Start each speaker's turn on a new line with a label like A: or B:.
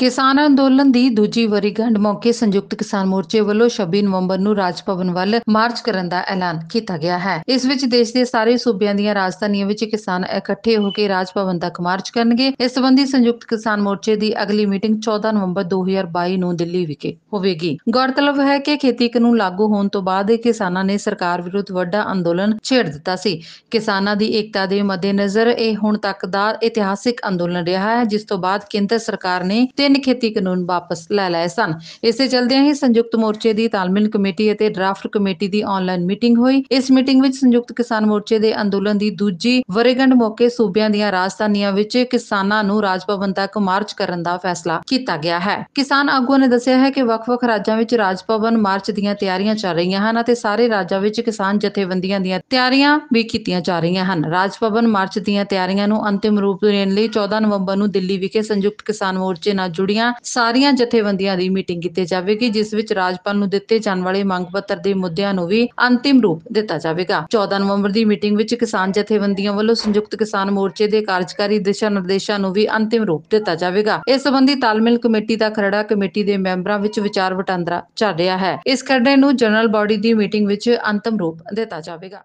A: ਕਿਸਾਨ ਅੰਦੋਲਨ ਦੀ ਦੂਜੀ ਵਰੀਗੰਢ ਮੌਕੇ ਸੰਯੁਕਤ ਕਿਸਾਨ ਮੋਰਚੇ ਵੱਲੋਂ 26 ਨਵੰਬਰ ਨੂੰ ਰਾਜ ਭਵਨ ਵੱਲ ਮਾਰਚ ਕਰਨ ਦਾ ਐਲਾਨ ਕੀਤਾ ਗਿਆ ਹੈ ਇਸ ਵਿੱਚ ਦੇਸ਼ ਦੇ ਸਾਰੇ ਸੂਬਿਆਂ ਦੀਆਂ ਰਾਜਧਾਨੀਆਂ ਵਿੱਚ ਕਿਸਾਨ ਇਕੱਠੇ ਹੋ ਕੇ ਰਾਜ ਭਵਨ ਤੱਕ ਮਾਰਚ ਕਰਨਗੇ ਇਸ ਸੰਬੰਧੀ ਸੰਯੁਕਤ ਕਿਸਾਨ ਮੋਰਚੇ ਦੀ ਅਗਲੀ ਮੀਟਿੰਗ 14 ਨਵੰਬਰ 2022 ਨੂੰ ਦਿੱਲੀ ਵਿਖੇ ਹੋਵੇਗੀ ਗੌਰਤਲਬ ਹੈ ਕਿ ਖੇਤੀ ਕਾਨੂੰਨ ਲਾਗੂ ਹੋਣ ਤੋਂ ਬਾਅਦ ਕਿਸਾਨਾਂ ਨੇ ਸਰਕਾਰ ਵਿਰੁੱਧ ਵੱਡਾ ਅੰਦੋਲਨ ਛੇੜ ਦਿੱਤਾ ਸੀ ਕਿਸਾਨਾਂ ਦੀ ਏਕਤਾ ਦੇ ਮੱਦੇਨਜ਼ਰ ਇਹ ਹੁਣ ਤੱਕ ਦਾ ਇਤਿਹਾਸਿਕ ਅੰਦੋਲਨ ਰਿਹਾ ਹੈ ਜਿਸ ਤੋਂ ਬਾਅਦ ਕੇਂਦਰ ਸਰਕਾਰ ਨੇ ਤਿੰਨ ਖੇਤੀ ਕਾਨੂੰਨ ਵਾਪਸ ਲੈ ਲਏ ਸਨ ਇਸੇ ਚਲਦਿਆਂ ਹੀ ਸੰਯੁਕਤ ਮੋਰਚੇ ਦੀ ਤਾਲਮਿਲ ਕਮੇਟੀ ਅਤੇ ਡਰਾਫਟ ਕਮੇਟੀ ਦੀ ਆਨਲਾਈਨ ਮੀਟਿੰਗ ਹੋਈ ਇਸ ਮੀਟਿੰਗ ਵਿੱਚ ਸੰਯੁਕਤ ਕਿਸਾਨ ਮੋਰਚੇ ਦੇ ਅੰਦੋਲਨ ਦੀ ਦੂਜੀ ਵਰੇਗੰਢ ਮੌਕੇ ਸੂਬਿਆਂ ਦੀਆਂ ਰਾਜਧਾਨੀਆਂ ਵਿੱਚ ਕਿਸਾਨਾਂ ਨੂੰ ਰਾਜ ਭਵਨ ਤੱਕ ਮਾਰਚ ਕਰਨ ਦਾ ਫੈਸਲਾ ਕੀਤਾ ਗਿਆ ਹੈ ਕਿਸਾਨ ਆਗੂਆਂ ਨੇ ਦੱਸਿਆ ਹੈ ਕਿ ਵੱਖ-ਵੱਖ ਰਾਜਾਂ ਵਿੱਚ ਰਾਜ ਭਵਨ ਮਾਰਚ ਦੀਆਂ ਤਿਆਰੀਆਂ ਚੱਲ ਰਹੀਆਂ ਹਨ ਅਤੇ ਸਾਰੇ ਰਾਜਾਂ ਵਿੱਚ ਕਿਸਾਨ ਜਥੇਬੰਦੀਆਂ ਦੀਆਂ ਤਿਆਰੀਆਂ ਵੀ ਕੀਤੀਆਂ ਜਾ ਰਹੀਆਂ ਹਨ ਰਾਜ ਭਵਨ ਮਾਰਚ ਦੀਆਂ ਤਿਆਰੀਆਂ ਨੂੰ ਅੰਤਿਮ ਰੂਪ ਦੇਣ ਲਈ 14 ਨਵੰਬਰ ਨੂੰ ਦਿੱਲੀ ਵਿਖੇ ਸੰਯੁਕਤ ਕਿਸਾਨ ਮੋਰਚੇ ਨਾਲ ਜੁੜੀਆਂ ਸਾਰੀਆਂ ਜਥੇਬੰਦੀਆਂ ਦੀ ਮੀਟਿੰਗ ਕੀਤੀ ਜਾਵੇਗੀ ਜਿਸ ਵਿੱਚ ਰਾਜਪਾਲ ਨੂੰ ਦਿੱਤੇ ਜਾਣ ਵਾਲੇ ਮੰਗ ਪੱਤਰ ਦੇ ਮੁੱਦਿਆਂ ਨੂੰ ਵੀ ਅੰਤਿਮ ਰੂਪ ਦਿੱਤਾ ਜਾਵੇਗਾ 14 ਨਵੰਬਰ ਦੀ ਮੀਟਿੰਗ ਵਿੱਚ ਕਿਸਾਨ ਜਥੇਬੰਦੀਆਂ ਵੱਲੋਂ ਸੰਯੁਕਤ ਕਿਸਾਨ ਮੋਰਚੇ ਦੇ ਕਾਰਜਕਾਰੀ ਦਿਸ਼ਾ ਨਿਰਦੇਸ਼ਾਂ ਨੂੰ ਵੀ ਅੰਤਿਮ ਰੂਪ ਦਿੱਤਾ ਜਾਵੇਗਾ ਇਸ ਸੰਬੰਧੀ ਤਾਲਮੇਲ ਕਮੇਟੀ ਦਾ ਖਰੜਾ ਕਮੇਟੀ ਦੇ ਮੈਂਬਰਾਂ ਵਿੱਚ ਵਿਚਾਰ ਵਟਾਂਦਰਾ ਚੱਲ ਰਿਹਾ ਹੈ ਇਸ ਖਰੜੇ ਨੂੰ ਜਨਰਲ ਬਾਡੀ ਦੀ ਮੀਟਿੰਗ ਵਿੱਚ ਅੰਤਿਮ ਰੂਪ ਦਿੱਤਾ ਜਾਵੇਗਾ